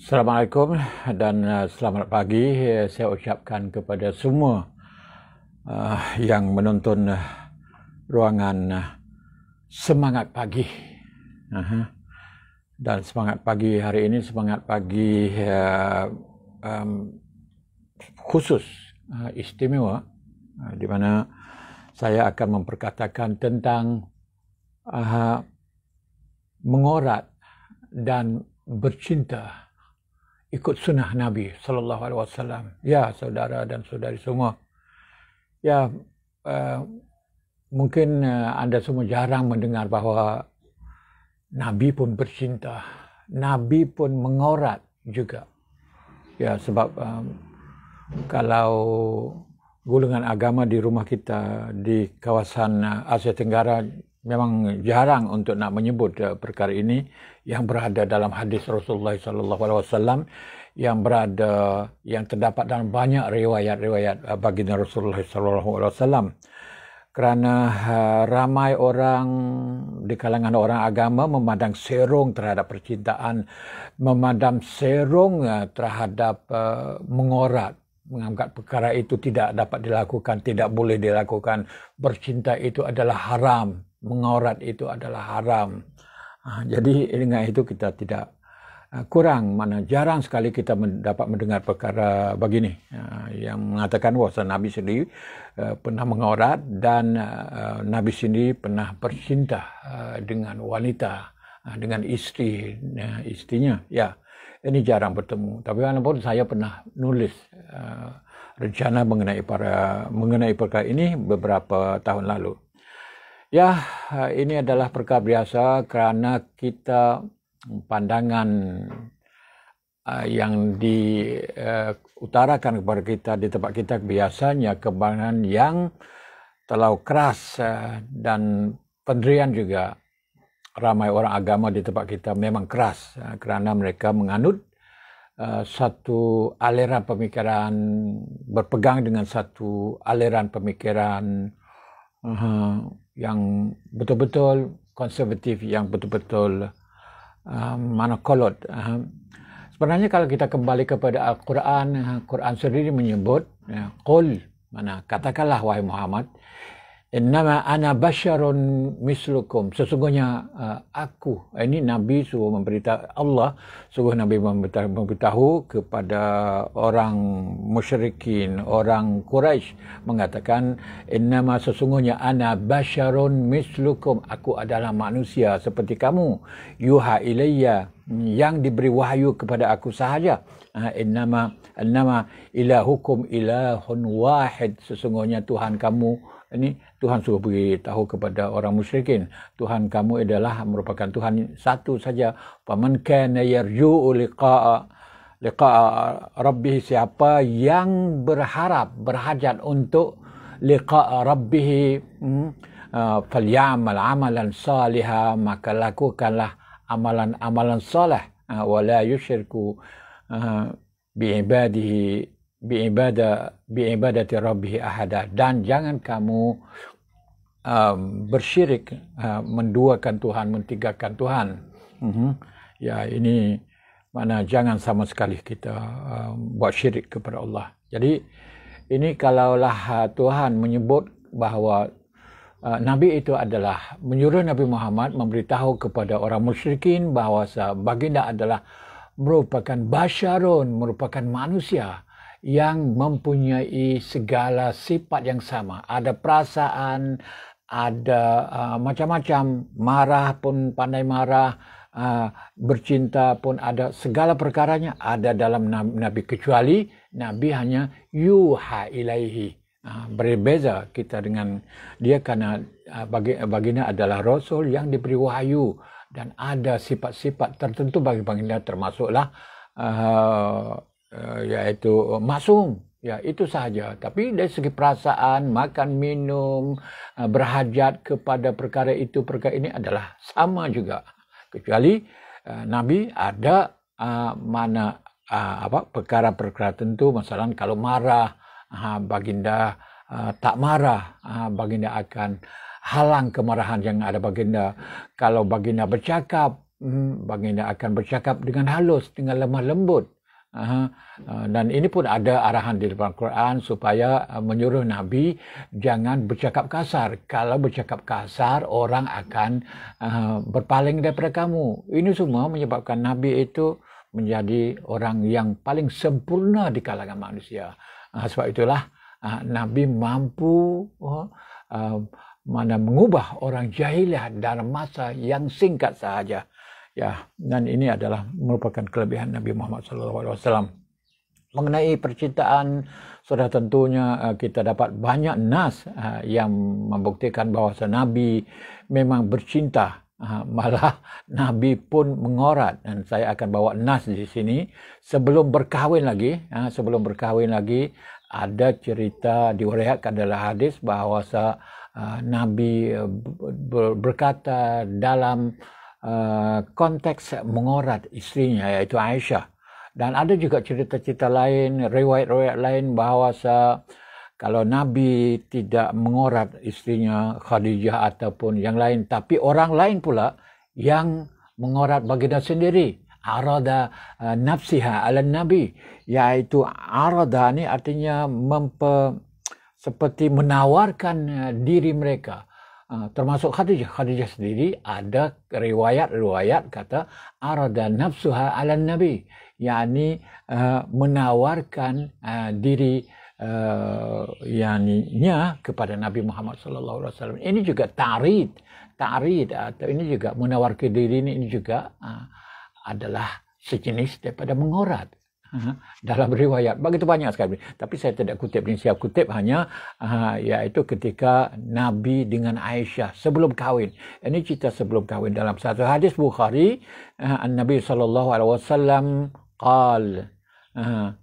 Assalamualaikum dan uh, selamat pagi eh, saya ucapkan kepada semua uh, yang menonton uh, ruangan semangat pagi. Dan semangat pagi hari ini semangat pagi um, khusus istimewa di mana saya akan memperkatakan tentang mengorat dan bercinta ikut sunnah Nabi sallallahu alaihi wasallam. Ya saudara dan saudari semua. Ya uh, mungkin uh, anda semua jarang mendengar bahawa Nabi pun bercinta. Nabi pun mengorat juga. Ya sebab um, kalau golongan agama di rumah kita di kawasan Asia Tenggara memang jarang untuk nak menyebut eh, perkara ini yang berada dalam hadis Rasulullah sallallahu alaihi wasallam yang berada yang terdapat dalam banyak riwayat-riwayat eh, baginda Rasulullah sallallahu alaihi wasallam kerana eh, ramai orang di kalangan orang agama memandang serong terhadap percintaan memandang serong terhadap mengorat menganggap perkara itu tidak dapat dilakukan, tidak boleh dilakukan. Bercinta itu adalah haram, mengorat itu adalah haram. Ah, jadi dengan itu kita tidak ah, kurang mana jarang sekali kita dapat mendengar perkara begini ah, yang mengatakan oh, bahawa Nabi sendiri pernah mengorat dan Nabi sendiri pernah bercinta dengan wanita dengan istri istrinya ya ini jarang bertemu tapi walaupun saya pernah nulis rencana mengenai para mengenai perkara ini beberapa tahun lalu Ya, ini adalah perkara biasa kerana kita pandangan eh, yang diutarakan eh, kepada kita di tempat kita biasanya kebangan yang terlalu keras eh, dan pendirian juga ramai orang agama di tempat kita memang keras kerana mereka menganut satu aliran pemikiran berpegang dengan satu aliran pemikiran yang betul-betul konservatif yang betul-betul um, uh, manakolot um, uh, sebenarnya kalau kita kembali kepada Al-Quran Al-Quran uh, sendiri menyebut qul mana katakanlah wahai Muhammad Nama ana basyarun mislukum. Sesungguhnya uh, aku. Eh, ini Nabi suruh memberitahu Allah. Suruh Nabi memberitahu kepada orang musyrikin, orang Quraisy mengatakan nama sesungguhnya ana basyarun mislukum. Aku adalah manusia seperti kamu. Yuha ilayya yang diberi wahyu kepada aku sahaja. Ah, nama nama ilahukum ilahun wahid. Sesungguhnya Tuhan kamu ini Tuhan suruh beri tahu kepada orang musyrikin Tuhan kamu adalah merupakan Tuhan satu saja faman kana yarju liqa'a liqa'a rabbih siapa yang berharap berhajat untuk liqa'a rabbih hmm, uh, falyamal amalan saliha maka lakukanlah amalan-amalan saleh uh, wala yushirku uh, bi ibadihi biibada biibadati rabbih ahada dan jangan kamu um, bersyirik uh, menduakan tuhan mentigakan tuhan uh-huh. ya ini mana jangan sama sekali kita um, buat syirik kepada Allah jadi ini kalaulah uh, tuhan menyebut bahawa uh, nabi itu adalah menyuruh nabi Muhammad memberitahu kepada orang musyrikin bahawa baginda adalah merupakan basyarun merupakan manusia yang mempunyai segala sifat yang sama. Ada perasaan, ada uh, macam-macam marah pun pandai marah, uh, bercinta pun ada segala perkaranya ada dalam Nabi kecuali Nabi hanya yuha ilaihi. Uh, berbeza kita dengan dia karena uh, bagi baginda adalah Rasul yang diberi wahyu dan ada sifat-sifat tertentu bagi baginda termasuklah uh, uh, iaitu uh, eh, maksum. Ya, itu sahaja. Tapi dari segi perasaan, makan, minum, uh, berhajat kepada perkara itu, perkara ini adalah sama juga. Kecuali uh, Nabi ada uh, mana uh, apa perkara-perkara tentu, misalnya kalau marah, uh, baginda uh, tak marah, uh, baginda akan halang kemarahan yang ada baginda. Kalau baginda bercakap, hmm, baginda akan bercakap dengan halus, dengan lemah lembut. Uh, dan ini pun ada arahan di dalam Quran supaya ah, menyuruh Nabi jangan bercakap kasar. Kalau bercakap kasar, orang akan ah, berpaling daripada kamu. Ini semua menyebabkan Nabi itu menjadi orang yang paling sempurna di kalangan manusia. Uh, sebab itulah Nabi mampu oh, mana mengubah orang jahiliah dalam masa yang singkat sahaja ya dan ini adalah merupakan kelebihan Nabi Muhammad SAW mengenai percintaan sudah tentunya eh, kita dapat banyak nas eh, yang membuktikan bahawa Nabi memang bercinta eh, malah Nabi pun mengorat dan saya akan bawa nas di sini sebelum berkahwin lagi sebelum berkahwin lagi ada cerita diuraikan adalah hadis bahawa Nabi berkata dalam uh, konteks mengorat istrinya yaitu Aisyah. Dan ada juga cerita-cerita lain, riwayat-riwayat lain bahawa kalau Nabi tidak mengorat istrinya Khadijah ataupun yang lain. Tapi orang lain pula yang mengorat baginda sendiri. Arada uh, nafsiha ala Nabi. Iaitu arada ini artinya memper, seperti menawarkan uh, diri mereka. Ah, termasuk Khadijah. Khadijah sendiri ada riwayat-riwayat kata arada nafsuha ala nabi yakni uh, menawarkan uh, diri uh, yakninya kepada Nabi Muhammad SAW. Ini juga ta'rid. Ta'rid atau ini juga menawarkan diri ini, ini juga uh, adalah sejenis daripada mengorat dalam riwayat begitu banyak sekali tapi saya tidak kutip ini saya kutip hanya uh, iaitu ketika Nabi dengan Aisyah sebelum kahwin ini cerita sebelum kahwin dalam satu hadis Bukhari uh, Nabi sallallahu alaihi wasallam qal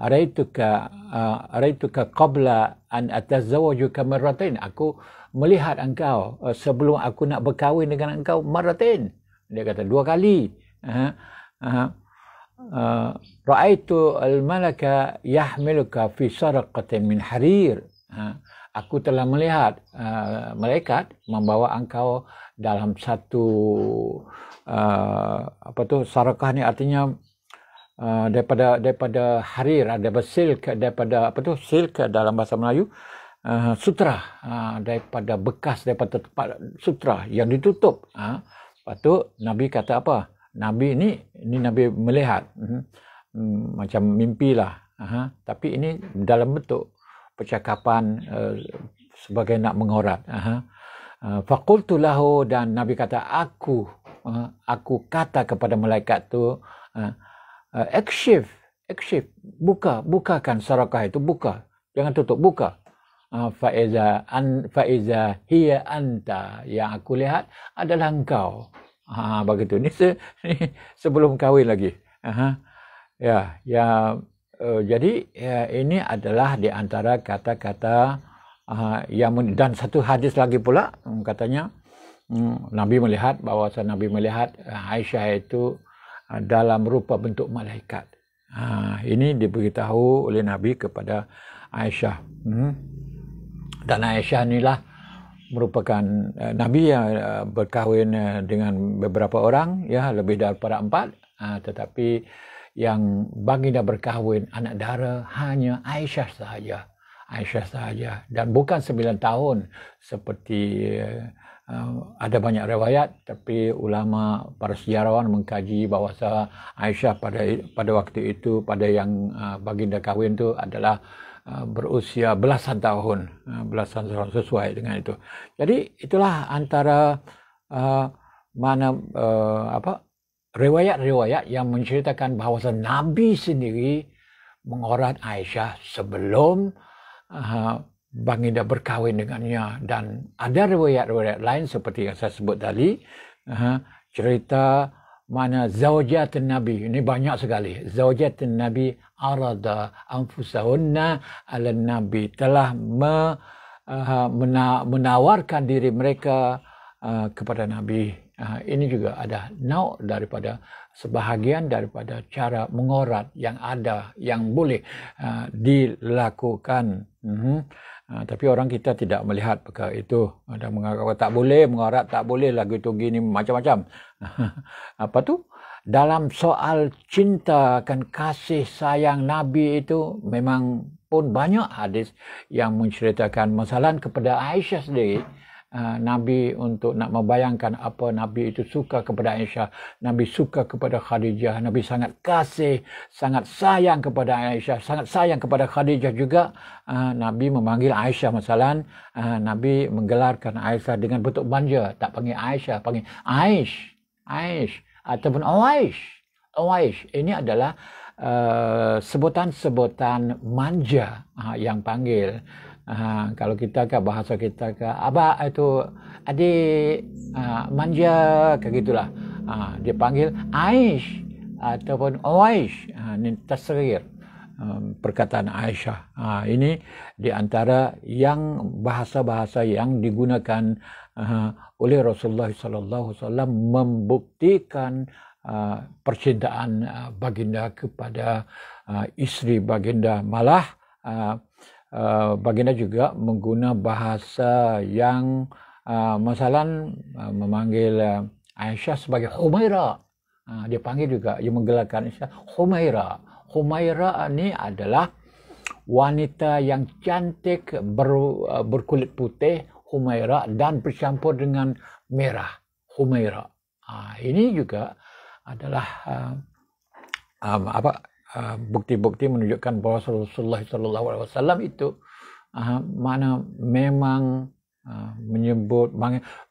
araituka uh, araituka qabla an atazawwajuka marratain aku melihat engkau uh, sebelum aku nak berkahwin dengan engkau marratain dia kata dua kali uh, uh, Ah, raaitu al-malaka yahmiluka fi saraqatin min harir. Ha, aku telah melihat uh, malaikat membawa engkau dalam satu uh, apa tu sarakah ni artinya uh, daripada daripada harir ada silk daripada apa tu silk dalam bahasa Melayu uh, sutra uh, daripada bekas daripada tempat sutra yang ditutup ha uh, patut nabi kata apa uh, Nabi ini, ini Nabi melihat hmm, macam mimpilah. Aha. Tapi ini dalam bentuk percakapan uh, sebagai nak mengorat. Aha. Uh, eh, fakultu dan Nabi kata aku uh, aku kata kepada malaikat tu ekshif uh, uh, ekshif buka bukakan sarakah itu buka jangan tutup buka faiza uh, faiza hia anta yang aku lihat adalah engkau Ha, begitu. Ni, se, sebelum kahwin lagi. Aha. Ya, ya uh, jadi ya, ini adalah di antara kata-kata uh, yang dan satu hadis lagi pula um, katanya um, Nabi melihat bahawa Nabi melihat uh, Aisyah itu uh, dalam rupa bentuk malaikat. Uh, ini diberitahu oleh Nabi kepada Aisyah. Hmm. Dan Aisyah inilah merupakan uh, nabi yang uh, berkahwin uh, dengan beberapa orang ya lebih daripada empat uh, tetapi yang baginda berkahwin anak dara hanya Aisyah sahaja Aisyah sahaja dan bukan sembilan tahun seperti uh, ada banyak riwayat tapi ulama para sejarawan mengkaji bahawa Aisyah pada pada waktu itu pada yang uh, baginda kahwin itu adalah Ah, berusia belasan tahun ah, belasan tahun sesuai dengan itu jadi itulah antara uh, mana uh, apa riwayat-riwayat yang menceritakan bahawa nabi sendiri mengorat Aisyah sebelum uh, baginda berkahwin dengannya dan ada riwayat-riwayat lain seperti yang saya sebut tadi uh, cerita mana zaujat nabi ini banyak sekali zaujat nabi arada anfusahunna ala nabi telah me, uh, mena, menawarkan diri mereka uh, kepada nabi uh, ini juga ada nau daripada sebahagian daripada cara mengorat yang ada yang boleh uh, dilakukan uh-huh. Ah, tapi orang kita tidak melihat perkara itu ada ah, mengharap tak boleh mengharap tak boleh lagu itu gini macam-macam apa tu dalam soal cinta kan kasih sayang nabi itu memang pun banyak hadis yang menceritakan masalah kepada Aisyah sendiri Ah, Nabi untuk nak membayangkan apa Nabi itu suka kepada Aisyah. Nabi suka kepada Khadijah. Nabi sangat kasih, sangat sayang kepada Aisyah. Sangat sayang kepada Khadijah juga. Ah, Nabi memanggil Aisyah masalahan. Ah, Nabi menggelarkan Aisyah dengan bentuk manja. Tak panggil Aisyah, panggil Aish. Aish. Ataupun Awaish. Awaish. Ini adalah sebutan-sebutan manja yang panggil. Ha, kalau kita ke bahasa kita ke apa itu adik ha, manja ke gitulah. Ha, dia panggil Aish ataupun Aish. Ha, ini tasrir um, perkataan Aisyah. Ha, ini di antara yang bahasa-bahasa yang digunakan uh, oleh Rasulullah sallallahu Sallam membuktikan uh, percintaan uh, baginda kepada uh, isteri baginda malah uh, Uh, baginda juga mengguna bahasa yang uh, masalan uh, memanggil uh, Aisyah sebagai Humaira. Uh, dia panggil juga, dia menggelarkan Aisyah Humaira. Humaira ini adalah wanita yang cantik ber, uh, berkulit putih Humaira dan bercampur dengan merah Humaira. Uh, ini juga adalah uh, um, apa Ah, bukti-bukti menunjukkan bahawa Rasulullah SAW itu uh, mana memang uh, menyebut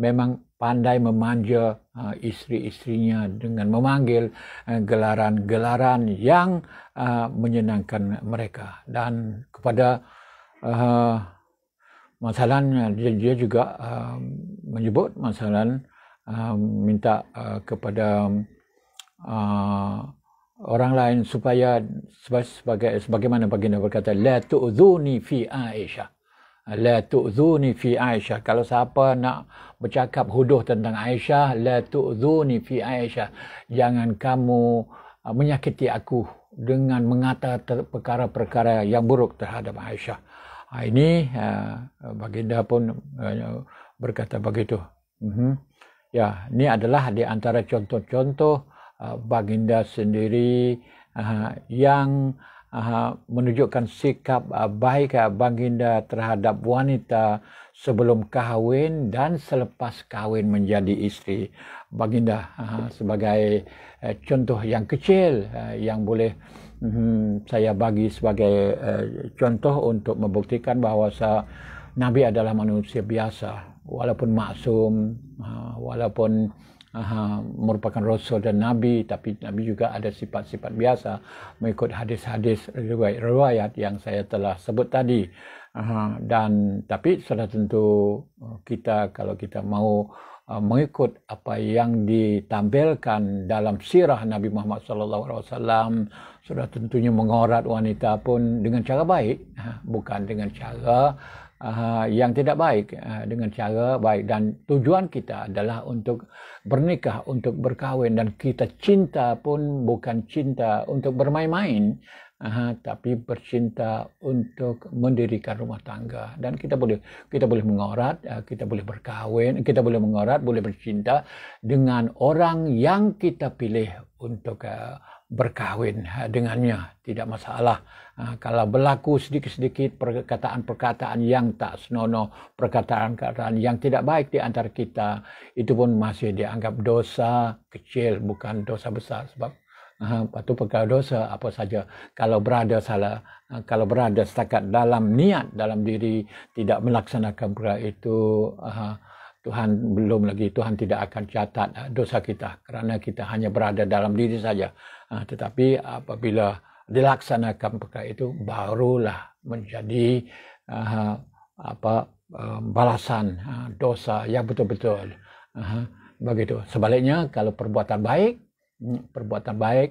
memang pandai memanja uh, isteri-isterinya dengan memanggil eh, gelaran-gelaran uh, yang uh, menyenangkan mereka dan kepada uh, masalahnya dia, dia juga uh, menyebut masalah uh, minta uh, kepada uh, orang lain supaya sebagai sebagaimana baginda berkata la tu'zuni fi Aisyah. La tu'zuni fi Aisyah. Kalau siapa nak bercakap huduh tentang Aisyah, la tu'zuni fi Aisyah. Jangan kamu uh, menyakiti aku dengan mengata perkara-perkara yang buruk terhadap Aisyah. Ha, ini uh, baginda pun uh, berkata begitu. Mhm. Ya, ini adalah di antara contoh-contoh Uh, baginda sendiri uh, yang uh, menunjukkan sikap baik baginda terhadap wanita sebelum kahwin dan selepas kahwin menjadi istri baginda sebagai contoh yang kecil yang boleh hmm, saya bagi sebagai contoh untuk membuktikan bahawa Nabi adalah manusia biasa walaupun maksum walaupun uh, merupakan rasul dan nabi tapi nabi juga ada sifat-sifat biasa mengikut hadis-hadis riwayat-riwayat yang saya telah sebut tadi uh, dan tapi sudah tentu eh, kita kalau kita mau eh, mengikut apa yang ditampilkan dalam sirah Nabi Muhammad sallallahu alaihi wasallam sudah tentunya mengorat wanita pun dengan cara baik bukan dengan cara uh, yang tidak baik uh, dengan cara baik dan tujuan kita adalah untuk bernikah untuk berkahwin dan kita cinta pun bukan cinta untuk bermain-main uh, tapi bercinta untuk mendirikan rumah tangga dan kita boleh kita boleh mengorat uh, kita boleh berkahwin kita boleh mengorat boleh bercinta dengan orang yang kita pilih untuk uh, berkahwin ha, dengannya tidak masalah ha, kalau berlaku sedikit-sedikit perkataan-perkataan yang tak senono perkataan-perkataan yang tidak baik di antara kita itu pun masih dianggap dosa kecil bukan dosa besar sebab ha, patu pegal dosa apa saja kalau berada salah kalau berada setakat dalam niat dalam diri tidak melaksanakan perkara itu Tuhan belum lagi Tuhan tidak akan catat dosa kita kerana kita hanya berada dalam diri saja. Ha, tetapi apabila dilaksanakan perkara itu barulah menjadi uh, apa um, balasan uh, dosa yang betul-betul uh, begitu sebaliknya kalau perbuatan baik hmm, perbuatan baik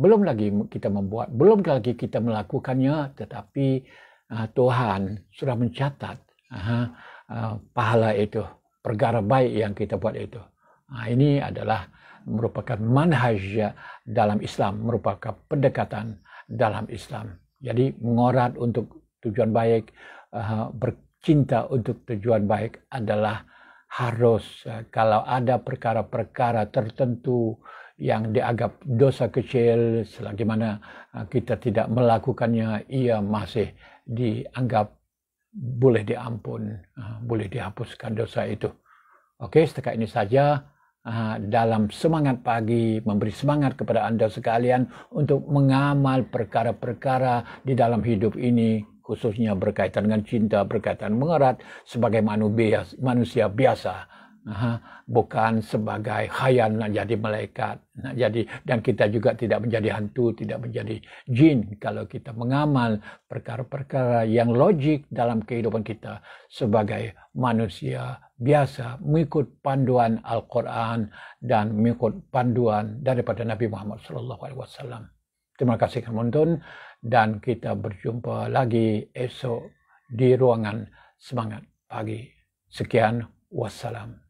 belum lagi kita membuat belum lagi kita melakukannya tetapi uh, Tuhan sudah mencatat uh, uh, pahala itu perkara baik yang kita buat itu uh, ini adalah merupakan manhaj ya dalam Islam, merupakan pendekatan dalam Islam. Jadi mengorat untuk tujuan baik, eh, bercinta untuk tujuan baik adalah harus eh, kalau ada perkara-perkara tertentu yang dianggap dosa kecil selagi mana eh, kita tidak melakukannya ia masih dianggap boleh diampun, boleh dihapuskan dosa itu. Oke, setakat ini saja. dalam semangat pagi memberi semangat kepada anda sekalian untuk mengamal perkara-perkara di dalam hidup ini khususnya berkaitan dengan cinta berkaitan mengerat sebagai manusia biasa bukan sebagai khayal nak jadi malaikat nak jadi dan kita juga tidak menjadi hantu tidak menjadi jin kalau kita mengamal perkara-perkara yang logik dalam kehidupan kita sebagai manusia biasa mengikut panduan Al-Quran dan mengikut panduan daripada Nabi Muhammad sallallahu alaihi wasallam. Terima kasih kerana menonton dan kita berjumpa lagi esok di ruangan semangat pagi. Sekian wassalam.